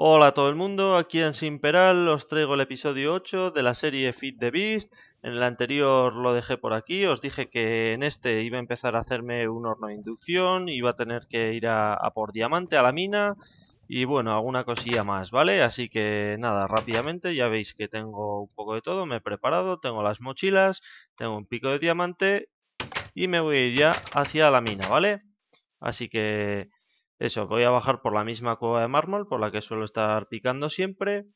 Hola a todo el mundo, aquí en Simperal os traigo el episodio 8 de la serie Fit the Beast. En el anterior lo dejé por aquí, os dije que en este iba a empezar a hacerme un horno de inducción, iba a tener que ir a, a por diamante a la mina y bueno, alguna cosilla más, ¿vale? Así que nada, rápidamente ya veis que tengo un poco de todo, me he preparado, tengo las mochilas, tengo un pico de diamante y me voy ya hacia la mina, ¿vale? Así que eso, voy a bajar por la misma cueva de mármol por la que suelo estar picando siempre.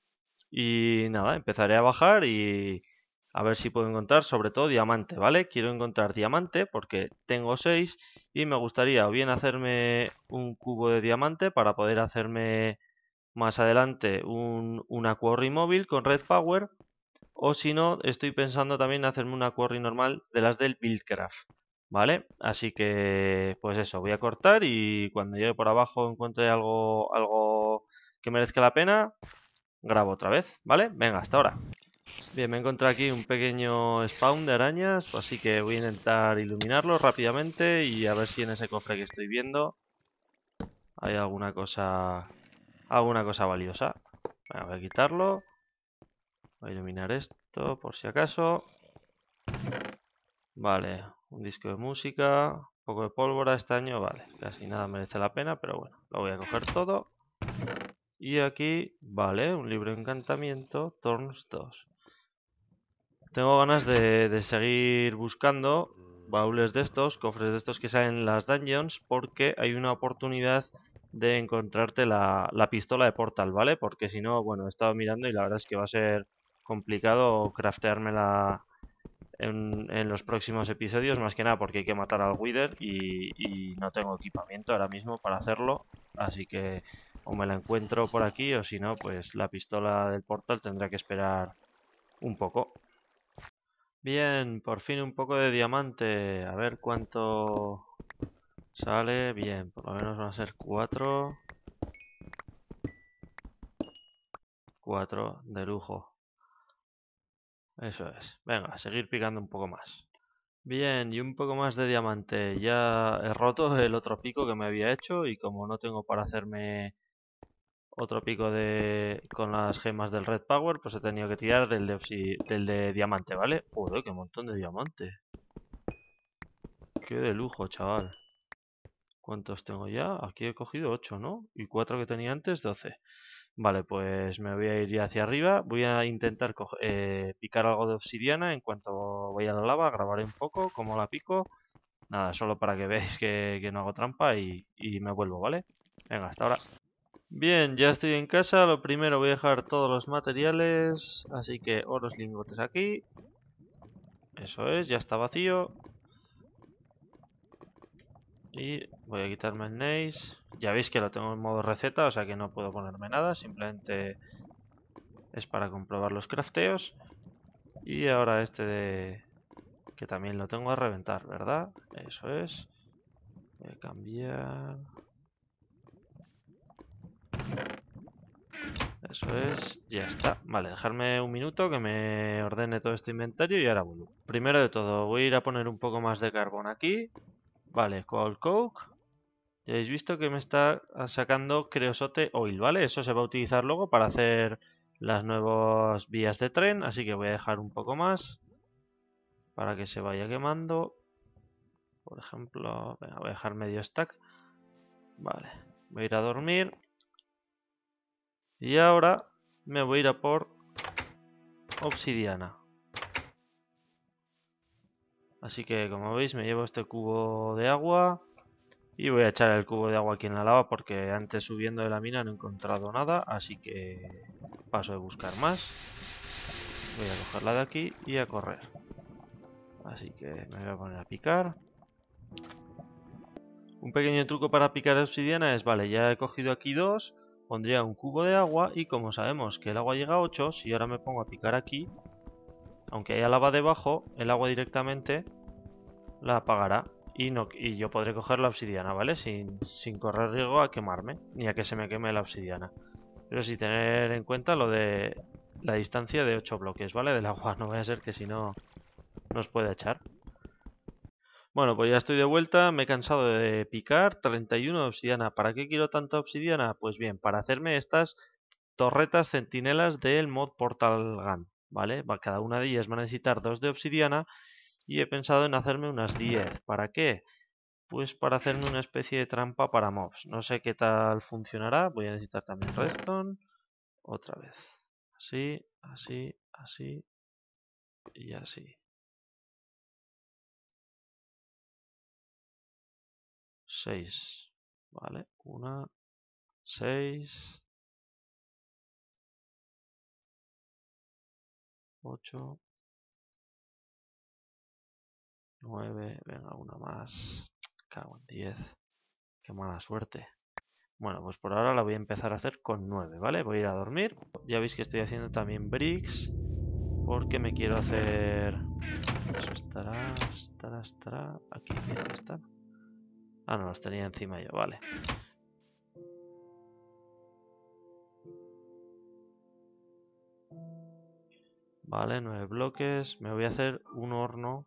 Y nada, empezaré a bajar y a ver si puedo encontrar sobre todo diamante, ¿vale? Quiero encontrar diamante porque tengo 6 y me gustaría o bien hacerme un cubo de diamante para poder hacerme más adelante un, una quarry móvil con red power o si no, estoy pensando también en hacerme una quarry normal de las del Buildcraft. ¿Vale? Así que, pues eso, voy a cortar y cuando llegue por abajo encuentre algo, algo que merezca la pena, grabo otra vez, ¿vale? Venga, hasta ahora. Bien, me encontré aquí un pequeño spawn de arañas, pues así que voy a intentar iluminarlo rápidamente y a ver si en ese cofre que estoy viendo hay alguna cosa alguna cosa valiosa. voy a quitarlo. Voy a iluminar esto por si acaso. Vale, un disco de música, un poco de pólvora, estaño, vale. Casi nada merece la pena, pero bueno, lo voy a coger todo. Y aquí, vale, un libro de encantamiento, Thorns 2. Tengo ganas de, de seguir buscando baúles de estos, cofres de estos que salen en las dungeons, porque hay una oportunidad de encontrarte la, la, pistola de Portal, ¿vale? Porque si no, bueno, he estado mirando y la verdad es que va a ser complicado craftearme la, en, los próximos episodios, más que nada porque hay que matar al Wither y, no tengo equipamiento ahora mismo para hacerlo, así que o me la encuentro por aquí o si no, pues la pistola del portal tendrá que esperar un poco. Bien, por fin un poco de diamante, a ver cuánto sale, bien, por lo menos van a ser cuatro. Cuatro, de lujo. Eso es. Venga, seguir picando un poco más. Bien, y un poco más de diamante. Ya he roto el otro pico que me había hecho y como no tengo para hacerme otro pico de con las gemas del Red Power, pues he tenido que tirar del de, del de diamante, ¿vale? Joder, qué montón de diamante. Qué de lujo, chaval. ¿Cuántos tengo ya? Aquí he cogido 8, ¿no? Y 4 que tenía antes, 12. Vale, pues me voy a ir ya hacia arriba. Voy a intentar eh, picar algo de obsidiana en cuanto voy a la lava. Grabaré un poco cómo la pico. Nada, solo para que veáis que, no hago trampa y, y me vuelvo, ¿vale? Venga, hasta ahora. Bien, ya estoy en casa. Lo primero voy a dejar todos los materiales. Así que oros lingotes aquí. Eso es, ya está vacío. Y voy a quitarme el Nace. Ya veis que lo tengo en modo receta, o sea que no puedo ponerme nada. Simplemente es para comprobar los crafteos. Y ahora este de... Que también lo tengo a reventar, ¿verdad? Eso es. Voy a cambiar... Eso es, ya está. Vale, dejarme un minuto que me ordene todo este inventario y ahora vuelvo. Primero de todo, voy a ir a poner un poco más de carbón aquí. Vale, Cold Coke. Ya habéis visto que me está sacando Creosote Oil, ¿vale? Eso se va a utilizar luego para hacer las nuevas vías de tren, así que voy a dejar un poco más para que se vaya quemando. Por ejemplo, voy a dejar medio stack. Vale, voy a ir a dormir. Y ahora me voy a ir a por obsidiana. Así que como veis me llevo este cubo de agua y voy a echar el cubo de agua aquí en la lava porque antes subiendo de la mina no he encontrado nada, así que paso de buscar más. Voy a cogerla de aquí y a correr. Así que me voy a poner a picar. Un pequeño truco para picar obsidiana es, vale, ya he cogido aquí dos, pondría un cubo de agua y como sabemos que el agua llega a 8, si ahora me pongo a picar aquí, aunque haya lava debajo, el agua directamente la apagará. Y, yo podré coger la obsidiana, ¿vale? Sin, correr riesgo a quemarme, ni a que se me queme la obsidiana. Pero sí tener en cuenta lo de la distancia de 8 bloques, ¿vale? Del agua, no vaya a ser que si no nos puede echar. Bueno, pues ya estoy de vuelta, me he cansado de picar, 31 de obsidiana. ¿Para qué quiero tanta obsidiana? Pues bien, para hacerme estas torretas centinelas del mod Portal Gun, ¿vale? Cada una de ellas va a necesitar dos de obsidiana y he pensado en hacerme unas 10. ¿Para qué? Pues para hacerme una especie de trampa para mobs. No sé qué tal funcionará. Voy a necesitar también redstone. Otra vez. Así, así, así y así. Seis. Vale, una, seis, ocho, 9, venga, una más. Cago en 10. Qué mala suerte. Bueno, pues por ahora la voy a empezar a hacer con 9, ¿vale? Voy a ir a dormir. Ya veis que estoy haciendo también bricks. Porque me quiero hacer... Eso pues, estará, estará, estará... Aquí, mira, está. Ah, no, las tenía encima yo, vale. Vale, nueve bloques. Me voy a hacer un horno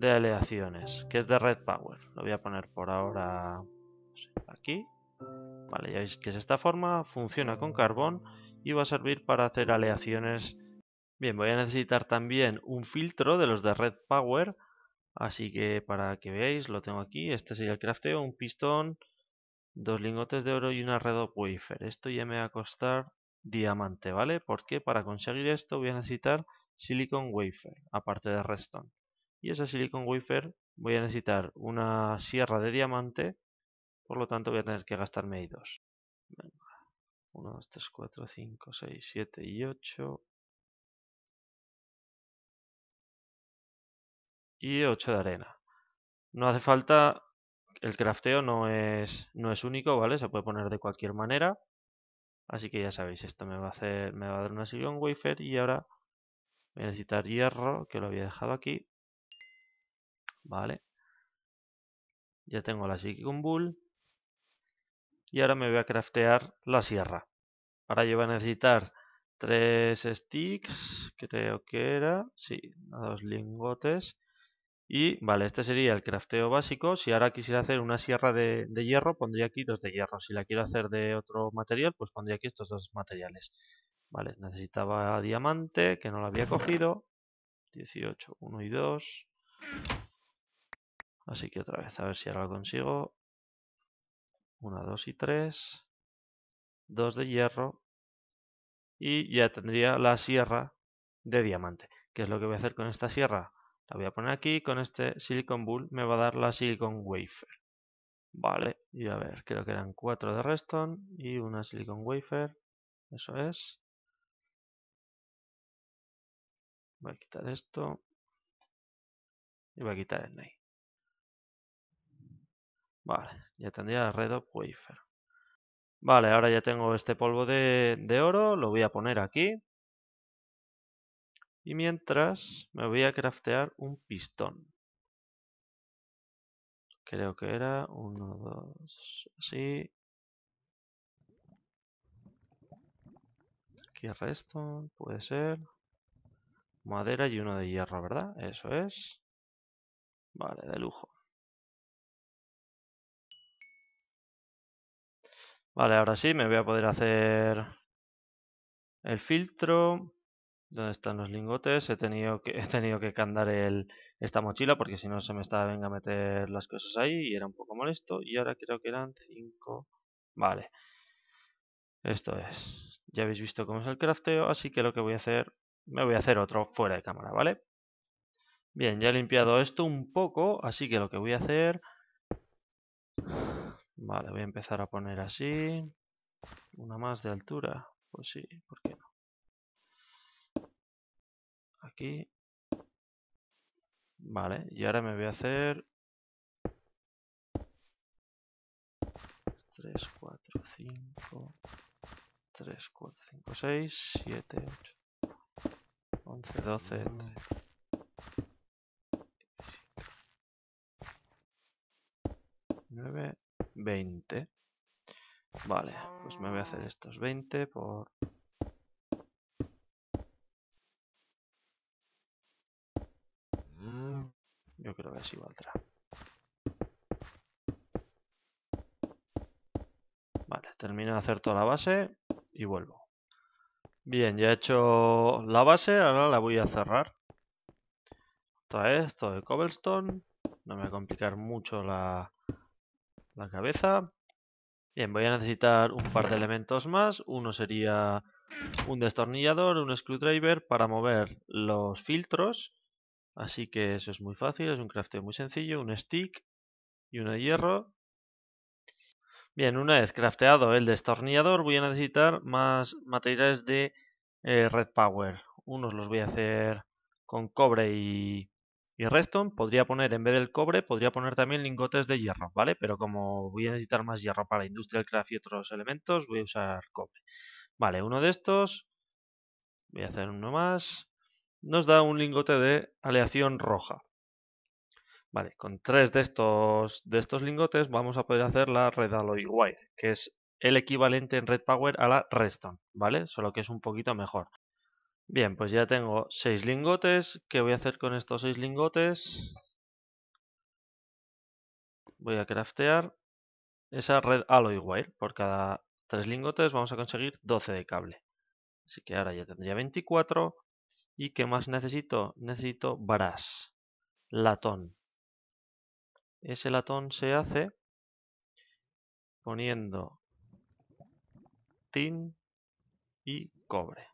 de aleaciones, que es de Red Power. Lo voy a poner por ahora aquí. Vale, ya veis que es esta forma, funciona con carbón y va a servir para hacer aleaciones. Bien, voy a necesitar también un filtro de los de Red Power, así que para que veáis lo tengo aquí. Este sería el crafteo, un pistón, dos lingotes de oro y una red of wafer. Esto ya me va a costar diamante, ¿vale? Porque para conseguir esto voy a necesitar silicon wafer, aparte de redstone y esa silicon wafer voy a necesitar una sierra de diamante, por lo tanto voy a tener que gastarme ahí dos. 1, 2, 3, 4, 5, 6, 7 y 8. Y 8 de arena. No hace falta, el crafteo no es, no es único, ¿vale? Se puede poner de cualquier manera. Así que ya sabéis, esto me va a hacer, me va a dar una silicon wafer y ahora voy a necesitar hierro, que lo había dejado aquí. Vale. Ya tengo la Psychicum Bull. Y ahora me voy a craftear la sierra. Ahora yo voy a necesitar tres sticks, creo que era. Sí, dos lingotes. Y vale, este sería el crafteo básico. Si ahora quisiera hacer una sierra de, de, hierro, pondría aquí dos de hierro. Si la quiero hacer de otro material, pues pondría aquí estos dos materiales. Vale, necesitaba diamante, que no lo había cogido. 18, 1 y 2. Así que otra vez, a ver si ahora lo consigo. Una, dos y tres. Dos de hierro. Y ya tendría la sierra de diamante. ¿Qué es lo que voy a hacer con esta sierra? La voy a poner aquí. Con este Silicon Bull me va a dar la Silicon Wafer. Vale, y a ver, creo que eran cuatro de Redstone y una Silicon Wafer. Eso es. Voy a quitar esto. Y voy a quitar el Night. Vale, ya tendría la red Vale, ahora ya tengo este polvo de, oro, lo voy a poner aquí. Y mientras me voy a craftear un pistón. Creo que era uno, dos, así. Aquí resto, puede ser. Madera y uno de hierro, ¿verdad? Eso es. Vale, de lujo. Vale, ahora sí me voy a poder hacer el filtro. ¿Dónde están los lingotes? He tenido que, he tenido que candar el, esta mochila porque si no se me estaba venga a meter las cosas ahí y era un poco molesto. Y ahora creo que eran 5. Vale. Esto es. Ya habéis visto cómo es el crafteo, así que lo que voy a hacer, me voy a hacer otro fuera de cámara, ¿vale? Bien, ya he limpiado esto un poco, así que lo que voy a hacer... Vale, voy a empezar a poner así. Una más de altura. Pues sí, ¿por qué no? Aquí. Vale, y ahora me voy a hacer 3, 4, 5, 3, 4, 5, 6, 7, 8, 11, 12, 13. Nueve, 20. Vale, pues me voy a hacer estos 20 por... Yo creo que así valdrá. Vale, termino de hacer toda la base y vuelvo. Bien, ya he hecho la base, ahora la voy a cerrar. Otra vez, todo de cobblestone. No me va a complicar mucho la, la cabeza. Bien, voy a necesitar un par de elementos más. Uno sería un destornillador, un screwdriver para mover los filtros. Así que eso es muy fácil, es un crafteo muy sencillo, un stick y uno de hierro. Bien, una vez crafteado el destornillador voy a necesitar más materiales de eh, red power. Unos los voy a hacer con cobre y y Reston podría poner, en vez del cobre, podría poner también lingotes de hierro, ¿vale? Pero como voy a necesitar más hierro para Industrial Craft y otros elementos, voy a usar cobre. Vale, uno de estos. Voy a hacer uno más. Nos da un lingote de aleación roja. Vale, con tres de estos, de estos lingotes vamos a poder hacer la Red Alloy white, que es el equivalente en Red Power a la Redstone, ¿vale? Solo que es un poquito mejor. Bien, pues ya tengo seis lingotes. ¿Qué voy a hacer con estos seis lingotes? Voy a craftear esa red alloy wire. Por cada tres lingotes vamos a conseguir 12 de cable. Así que ahora ya tendría 24. ¿Y qué más necesito? Necesito brass, latón. Ese latón se hace poniendo tin y cobre.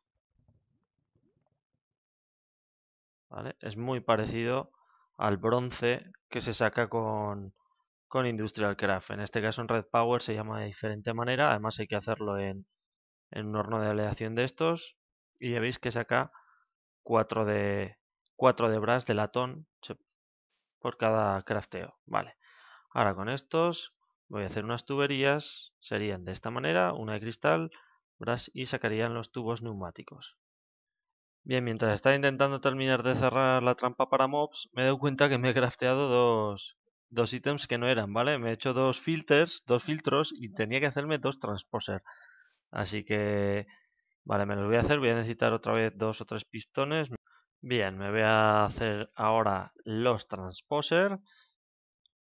Es muy parecido al bronce que se saca con, Industrial Craft. En este caso en Red Power se llama de diferente manera, además hay que hacerlo en, un horno de aleación de estos. Y ya veis que saca 4 de, 4 de brass de latón por cada crafteo. Vale. Ahora con estos voy a hacer unas tuberías, serían de esta manera, una de cristal, brass y sacarían los tubos neumáticos. Bien, mientras estaba intentando terminar de cerrar la trampa para mobs, me he dado cuenta que me he crafteado dos, dos ítems que no eran, ¿vale? Me he hecho dos filters, dos filtros y tenía que hacerme dos transposer. Así que, vale, me los voy a hacer. Voy a necesitar otra vez dos o tres pistones. Bien, me voy a hacer ahora los transposer.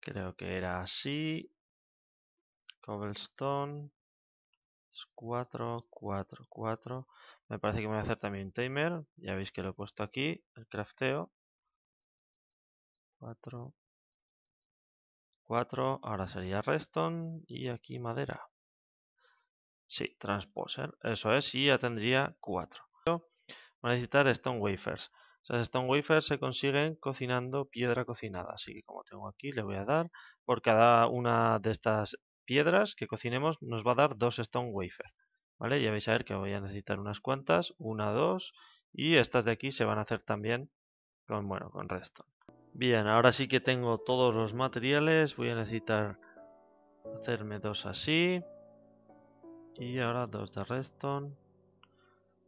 Creo que era así. Cobblestone. 4, 4, 4. Me parece que voy a hacer también un timer. Ya veis que lo he puesto aquí, el crafteo. 4, 4. Ahora sería redstone y aquí madera. Sí, transposer. Eso es, y ya tendría 4. Voy a necesitar stone wafers. Esas stone wafers se consiguen cocinando piedra cocinada. Así que como tengo aquí, le voy a dar por cada una de estas piedras que cocinemos nos va a dar dos stone wafer. ¿Vale? Ya vais a ver que voy a necesitar unas cuantas, una, dos, y estas de aquí se van a hacer también con, bueno, con redstone. Bien, ahora sí que tengo todos los materiales, voy a necesitar hacerme dos así, y ahora dos de redstone,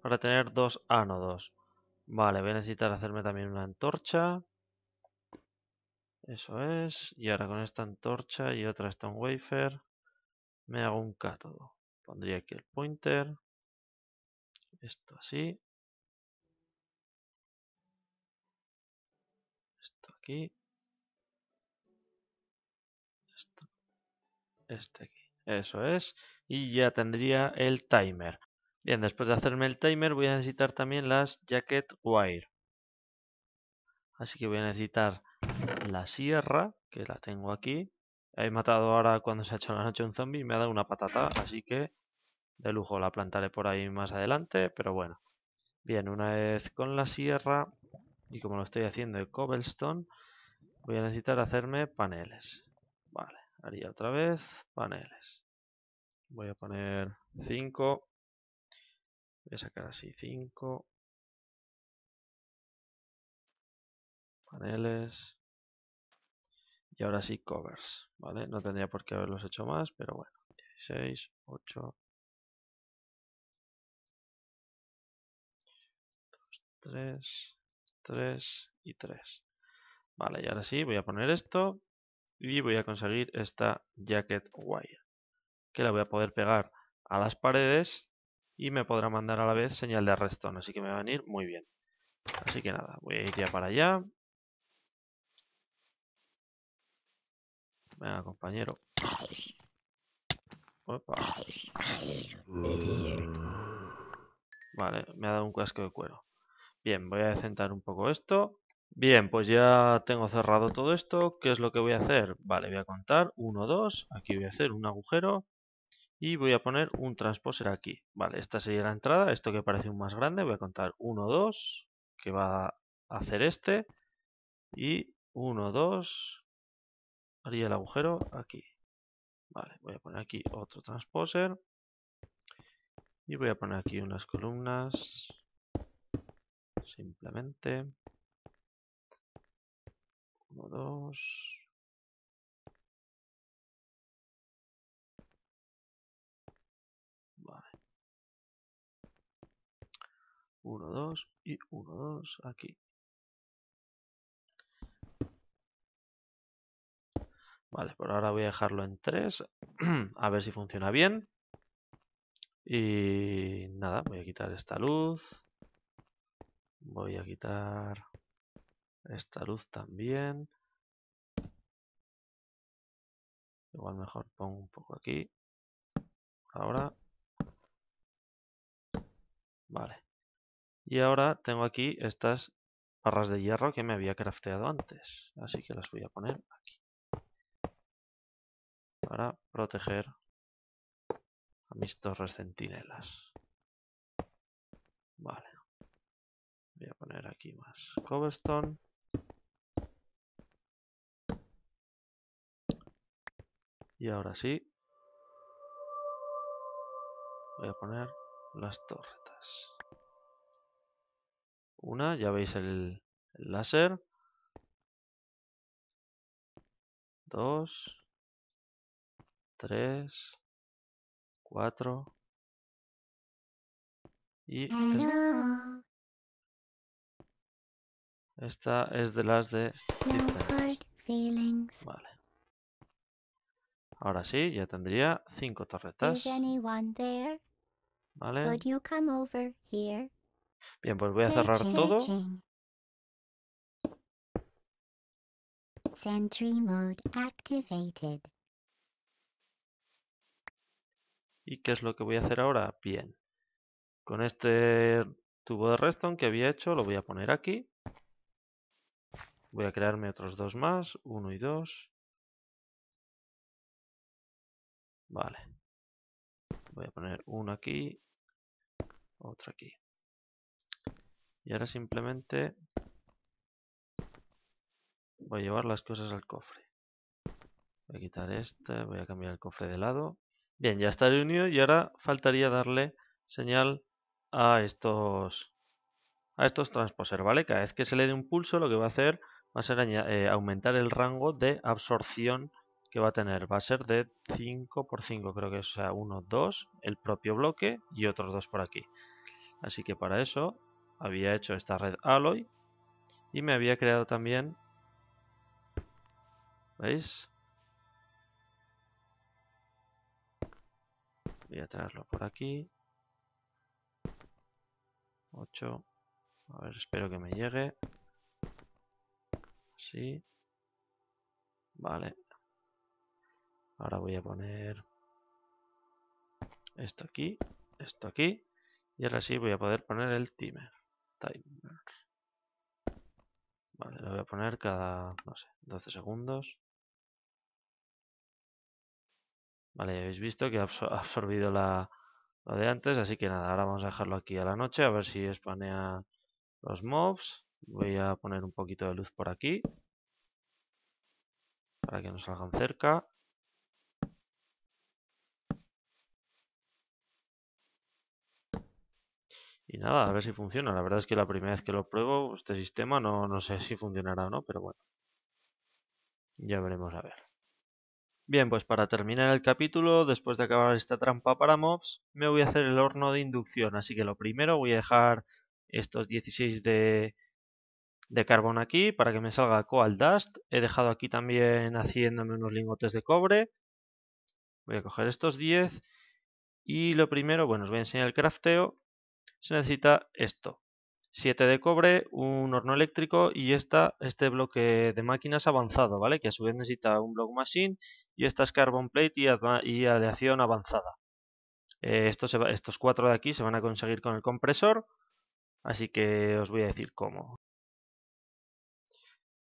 para tener dos ánodos. Ah, vale, voy a necesitar hacerme también una antorcha. Eso es. Y ahora con esta antorcha y otra stone wafer me hago un cátodo. Pondría aquí el pointer. Esto así. Esto aquí. Esto. Este aquí. Eso es. Y ya tendría el timer. Bien, después de hacerme el timer voy a necesitar también las jacket wire. Así que voy a necesitar la sierra, que la tengo aquí. He matado ahora cuando se ha hecho la noche un zombie y me ha dado una patata, así que de lujo la plantaré por ahí más adelante, pero bueno. Bien, una vez con la sierra y como lo estoy haciendo de cobblestone, voy a necesitar hacerme paneles. Vale, haría otra vez paneles. Voy a poner 5. Voy a sacar así 5. Paneles. Y ahora sí, covers, ¿vale? No tendría por qué haberlos hecho más, pero bueno. 16, 8, 2, 3, 3 y 3. Vale, y ahora sí, voy a poner esto y voy a conseguir esta jacket wire, que la voy a poder pegar a las paredes y me podrá mandar a la vez señal de arrestón, así que me va a venir muy bien. Así que nada, voy a ir ya para allá. Venga, compañero. Opa. Vale, me ha dado un casco de cuero. Bien, voy a sentar un poco esto. Bien, pues ya tengo cerrado todo esto. ¿Qué es lo que voy a hacer? Vale, voy a contar 1, 2. Aquí voy a hacer un agujero. Y voy a poner un transposer aquí. Vale, esta sería la entrada. Esto que parece un más grande. Voy a contar 1, 2. Que va a hacer este. Y 1, 2. Haría el agujero aquí. Vale, voy a poner aquí otro transposer. Y voy a poner aquí unas columnas. Simplemente. 1, 2. Vale. 1, 2 y 1, 2 aquí. Vale, por ahora voy a dejarlo en 3, a ver si funciona bien. Y nada, voy a quitar esta luz. Voy a quitar esta luz también. Igual mejor pongo un poco aquí. Ahora. Vale. Y ahora tengo aquí estas barras de hierro que me había crafteado antes. Así que las voy a poner aquí para proteger a mis torres centinelas. Vale. Voy a poner aquí más cobblestone. Y ahora sí. Voy a poner las torretas. Una, ya veis el láser. Dos. 3, 4 y oh, esta es de las de Vale. Ahora sí, ya tendría cinco torretas. Vale. Bien, pues voy a cerrar todo. Sentry mode activated. ¿Y qué es lo que voy a hacer ahora? Bien. Con este tubo de redstone que había hecho, lo voy a poner aquí. Voy a crearme otros dos más, uno y dos. Vale. Voy a poner uno aquí, otro aquí. Y ahora simplemente voy a llevar las cosas al cofre. Voy a quitar este, voy a cambiar el cofre de lado. Bien, ya está reunido y ahora faltaría darle señal a estos a estos transposers, ¿vale? Cada vez que se le dé un pulso lo que va a hacer va a ser eh, aumentar el rango de absorción que va a tener. Va a ser de 5 por 5 creo que sea, 1, 2, el propio bloque y otros dos por aquí. Así que para eso había hecho esta red Alloy y me había creado también, ¿veis? Voy a traerlo por aquí. 8. A ver, espero que me llegue. Así. Vale. Ahora voy a poner esto aquí, esto aquí. Y ahora sí voy a poder poner el timer. Timer. Vale, lo voy a poner cada, no sé, 12 segundos. Vale, ya habéis visto que ha absorbido la, de antes, así que nada, ahora vamos a dejarlo aquí a la noche, a ver si espanea los mobs. Voy a poner un poquito de luz por aquí, para que no salgan cerca. Y nada, a ver si funciona. La verdad es que la primera vez que lo pruebo, este sistema, no sé si funcionará o no, pero bueno. Ya veremos a ver. Bien, pues para terminar el capítulo, después de acabar esta trampa para mobs, me voy a hacer el horno de inducción. Así que lo primero voy a dejar estos 16 de, carbón aquí para que me salga coal dust. He dejado aquí también haciéndome unos lingotes de cobre. Voy a coger estos 10 y lo primero, bueno, os voy a enseñar el crafteo. Se necesita esto. 7 de cobre, un horno eléctrico y este bloque de máquinas avanzado, ¿vale? Que a su vez necesita un block machine y estas carbon plate y, aleación avanzada. Eh, estos, se estos cuatro de aquí se van a conseguir con el compresor, así que os voy a decir cómo.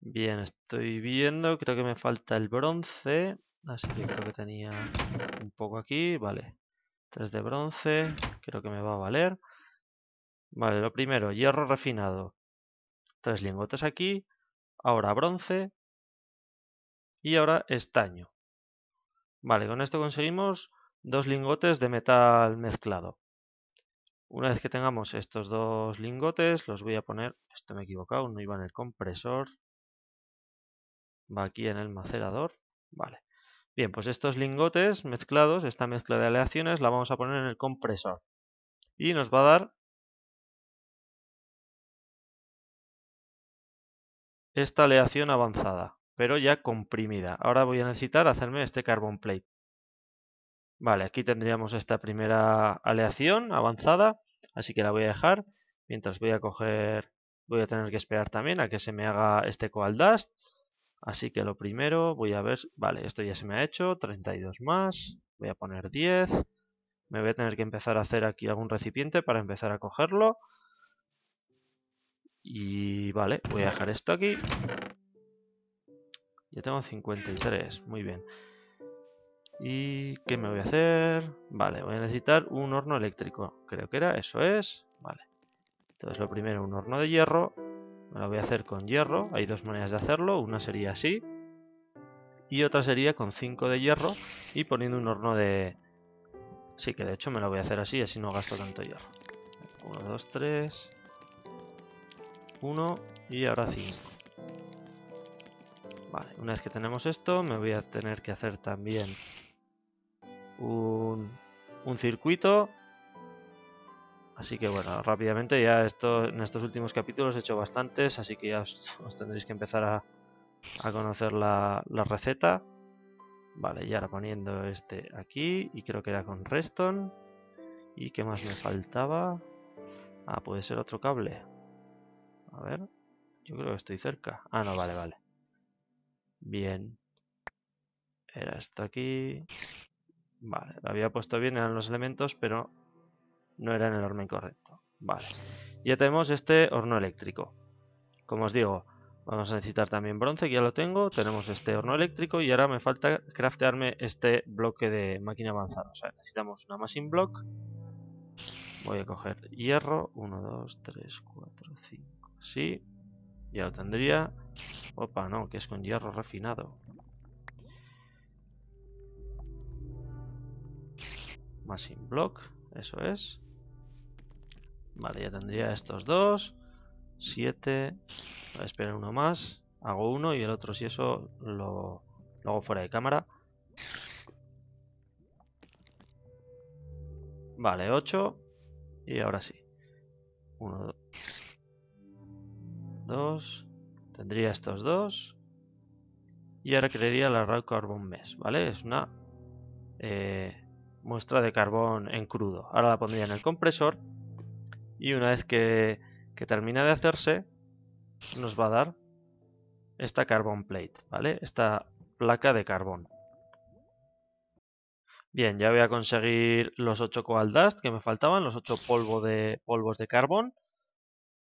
Bien, estoy viendo, creo que me falta el bronce, así que creo que tenía un poco aquí, vale. 3 de bronce, creo que me va a valer. Vale, lo primero, hierro refinado. Tres lingotes aquí, ahora bronce y ahora estaño. Vale, con esto conseguimos dos lingotes de metal mezclado. Una vez que tengamos estos dos lingotes, los voy a poner... Esto me he equivocado, no iba en el compresor. Va aquí en el macerador. Vale. Bien, pues estos lingotes mezclados, esta mezcla de aleaciones, la vamos a poner en el compresor. Y nos va a dar esta aleación avanzada, pero ya comprimida. Ahora voy a necesitar hacerme este carbon plate. Vale, aquí tendríamos esta primera aleación avanzada, así que la voy a dejar. Mientras voy a coger, voy a tener que esperar también a que se me haga este coal dust. Así que lo primero voy a ver, vale, esto ya se me ha hecho, 32 más, voy a poner 10. Me voy a tener que empezar a hacer aquí algún recipiente para empezar a cogerlo. Y vale, voy a dejar esto aquí. Ya tengo 53, muy bien. ¿Y qué me voy a hacer? Vale, voy a necesitar un horno eléctrico. Creo que era, eso es. Vale. Entonces lo primero, un horno de hierro. Me lo voy a hacer con hierro. Hay dos maneras de hacerlo. Una sería así. Y otra sería con 5 de hierro y poniendo un horno de... Sí, que de hecho me lo voy a hacer así, así no gasto tanto hierro. 1, 2, 3... 1 y ahora 5. Vale, una vez que tenemos esto, me voy a tener que hacer también un, circuito. Así que bueno, rápidamente ya esto, en estos últimos capítulos he hecho bastantes, así que ya os, tendréis que empezar a, conocer la, receta. Vale, y ahora poniendo este aquí, y creo que era con Reston. ¿Y qué más me faltaba? Ah, puede ser otro cable. A ver. Yo creo que estoy cerca. Ah, no, vale, vale. Bien. Era esto aquí. Vale, lo había puesto bien, eran los elementos, pero no era en el orden correcto. Vale. Ya tenemos este horno eléctrico. Como os digo, vamos a necesitar también bronce, que ya lo tengo. Tenemos este horno eléctrico y ahora me falta craftearme este bloque de máquina avanzada. O sea, necesitamos una machine block. Voy a coger hierro. 1, 2, 3, 4, 5. Sí, ya lo tendría. Opa, no, que es con hierro refinado. Machine Block, eso es. Vale, ya tendría estos dos. Siete. Voy a esperar uno más. Hago uno y el otro, si eso, lo, hago fuera de cámara. Vale, 8. Y ahora sí. dos tendría estos dos. Y ahora crearía la raw carbon mes, ¿vale? Es una eh, muestra de carbón en crudo. Ahora la pondría en el compresor y una vez que, que termina de hacerse, nos va a dar esta carbon plate, ¿vale? Esta placa de carbón. Bien, ya voy a conseguir los 8 coal dust que me faltaban, los 8 de, polvos de carbón.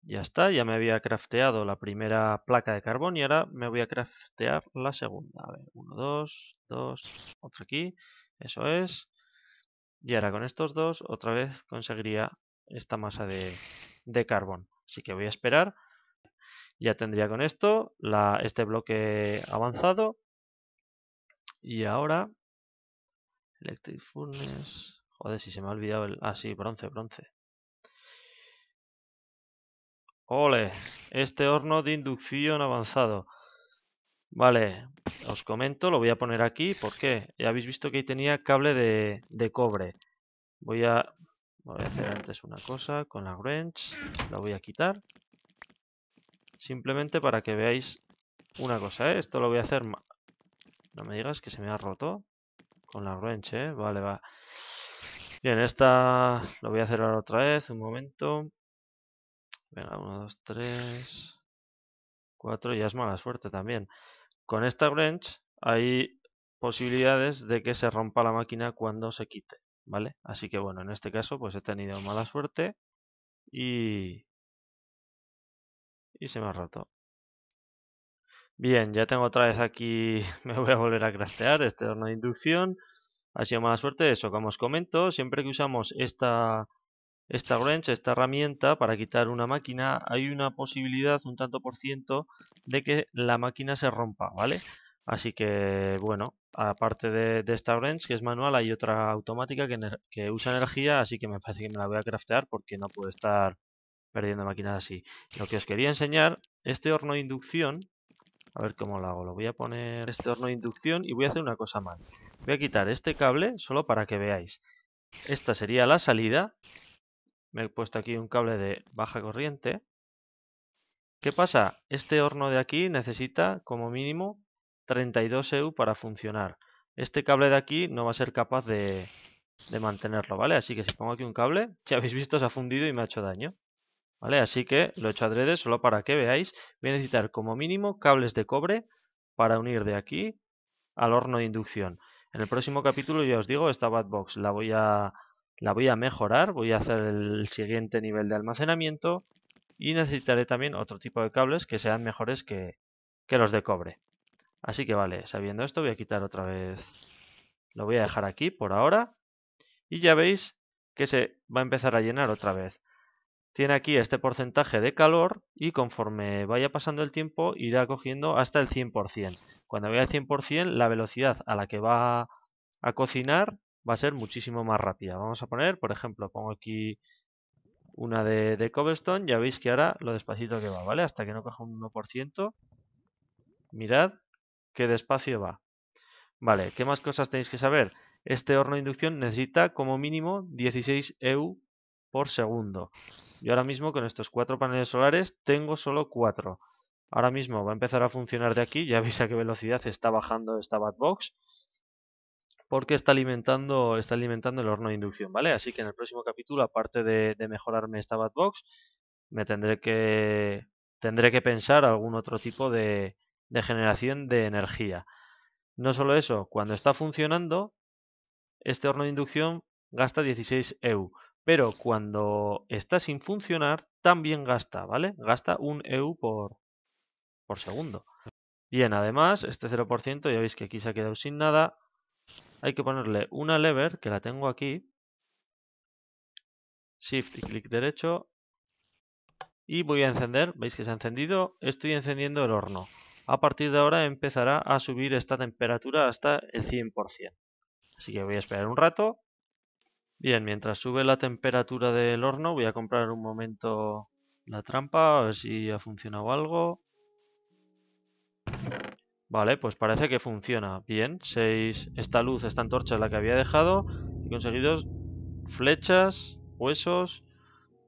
Ya está, ya me había crafteado la primera placa de carbón y ahora me voy a craftear la segunda. A ver, uno, dos, dos, otro aquí, eso es. Y ahora con estos dos otra vez conseguiría esta masa de, carbón. Así que voy a esperar. Ya tendría con esto la, este bloque avanzado. Y ahora... Electric Furnace... Joder, si se me ha olvidado el... Ah, sí, bronce, bronce. Ole, este horno de inducción avanzado. Vale, os comento, lo voy a poner aquí. ¿Por qué? Ya habéis visto que ahí tenía cable de, cobre. Voy a, voy a hacer antes una cosa con la wrench. La voy a quitar. Simplemente para que veáis una cosa, ¿eh? Esto lo voy a hacer... No me digas que se me ha roto con la wrench, ¿eh? Vale, va. Bien, esta lo voy a hacer otra vez. Un momento. Venga, 1, 2, 3, 4. Ya es mala suerte también. Con esta branch hay posibilidades de que se rompa la máquina cuando se quite, ¿vale? Así que bueno, en este caso pues he tenido mala suerte y... Y se me ha roto. Bien, ya tengo otra vez aquí, me voy a volver a craftear este horno de inducción. Ha sido mala suerte, eso como os comento, siempre que usamos esta esta wrench, esta herramienta, para quitar una máquina, hay una posibilidad, un tanto por ciento, de que la máquina se rompa, ¿vale? Así que, bueno, aparte de, esta wrench, que es manual, hay otra automática que, usa energía, así que me parece que me la voy a craftear porque no puedo estar perdiendo máquinas así. Lo que os quería enseñar, este horno de inducción, a ver cómo lo hago, lo voy a poner este horno de inducción y voy a hacer una cosa mal. Voy a quitar este cable solo para que veáis. Esta sería la salida me he puesto aquí un cable de baja corriente. ¿Qué pasa? Este horno de aquí necesita como mínimo 32 EU para funcionar. Este cable de aquí no va a ser capaz de, mantenerlo, ¿vale? Así que si pongo aquí un cable, ya habéis visto, se ha fundido y me ha hecho daño. ¿Vale? Así que lo he hecho adrede solo para que veáis. Voy a necesitar como mínimo cables de cobre para unir de aquí al horno de inducción. En el próximo capítulo ya os digo, esta Badbox la voy a la voy a mejorar, voy a hacer el siguiente nivel de almacenamiento y necesitaré también otro tipo de cables que sean mejores que, los de cobre. Así que vale, sabiendo esto voy a quitar otra vez, lo voy a dejar aquí por ahora y ya veis que se va a empezar a llenar otra vez. Tiene aquí este porcentaje de calor y conforme vaya pasando el tiempo irá cogiendo hasta el 100%. Cuando vaya al 100% la velocidad a la que va a cocinar va a ser muchísimo más rápida. Vamos a poner, por ejemplo, pongo aquí una de, de Cobblestone, ya veis que ahora lo despacito que va, ¿vale? Hasta que no coja un 1%, mirad qué despacio va. Vale, ¿qué más cosas tenéis que saber? Este horno de inducción necesita como mínimo 16 EU por segundo. Yo ahora mismo con estos cuatro paneles solares tengo solo cuatro. Ahora mismo va a empezar a funcionar de aquí, ya veis a qué velocidad está bajando esta Batbox porque está alimentando, está alimentando el horno de inducción, ¿vale? Así que en el próximo capítulo, aparte de, mejorarme esta Batbox, me tendré que, tendré que pensar algún otro tipo de, generación de energía. No solo eso, cuando está funcionando, este horno de inducción gasta 16 EU, pero cuando está sin funcionar, también gasta, ¿vale? Gasta un EU por, por segundo. Bien, además, este 0% ya veis que aquí se ha quedado sin nada, hay que ponerle una lever, que la tengo aquí. Shift y clic derecho. Y voy a encender, veis que se ha encendido, estoy encendiendo el horno. A partir de ahora empezará a subir esta temperatura hasta el 100%. Así que voy a esperar un rato. Bien, mientras sube la temperatura del horno, voy a comprar un momento la trampa, a ver si ha funcionado algo. Vale, pues parece que funciona. Bien, Esta luz, esta antorcha es la que había dejado. Y conseguidos flechas, huesos,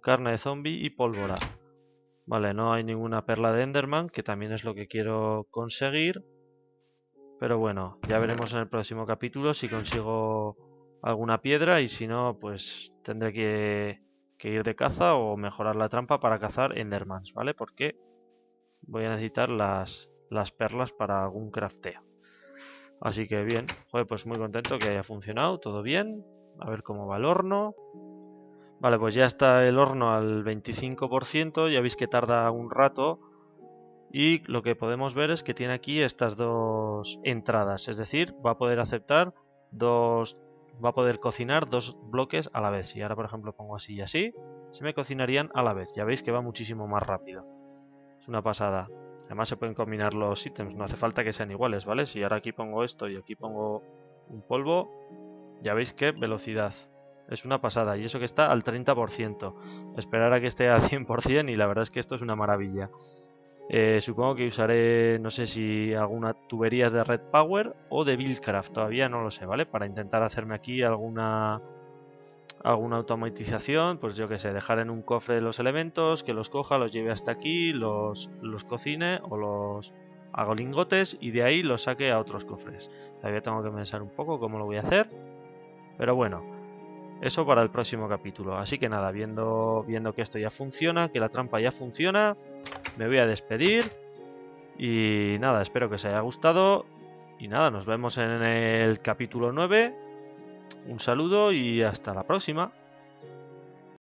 carne de zombie y pólvora. Vale, no hay ninguna perla de Enderman, que también es lo que quiero conseguir. Pero bueno, ya veremos en el próximo capítulo si consigo alguna piedra y si no, pues tendré que, que ir de caza o mejorar la trampa para cazar Endermans, ¿vale? Porque voy a necesitar las, las perlas para algún crafteo. Así que bien, pues muy contento que haya funcionado, todo bien. A ver cómo va el horno. Vale, pues ya está el horno al 25%, ya veis que tarda un rato. Y lo que podemos ver es que tiene aquí estas dos entradas, es decir, va a poder aceptar dos, va a poder cocinar dos bloques a la vez. Si ahora por ejemplo pongo así y así, se me cocinarían a la vez. Ya veis que va muchísimo más rápido. Es una pasada. Además se pueden combinar los ítems, no hace falta que sean iguales, ¿vale? Si ahora aquí pongo esto y aquí pongo un polvo, ya veis qué velocidad. Es una pasada, y eso que está al 30%. Esperar a que esté al 100% y la verdad es que esto es una maravilla. Eh, supongo que usaré, no sé si alguna tuberías de Red Power o de Buildcraft, todavía no lo sé, ¿vale? Para intentar hacerme aquí alguna alguna automatización, pues yo que sé, dejar en un cofre los elementos, que los coja, los lleve hasta aquí, los, los cocine o los hago lingotes y de ahí los saque a otros cofres. Todavía tengo que pensar un poco cómo lo voy a hacer, pero bueno, eso para el próximo capítulo. Así que nada, viendo, viendo que esto ya funciona, que la trampa ya funciona, me voy a despedir y nada, espero que os haya gustado y nada, nos vemos en el capítulo 9 un saludo y hasta la próxima.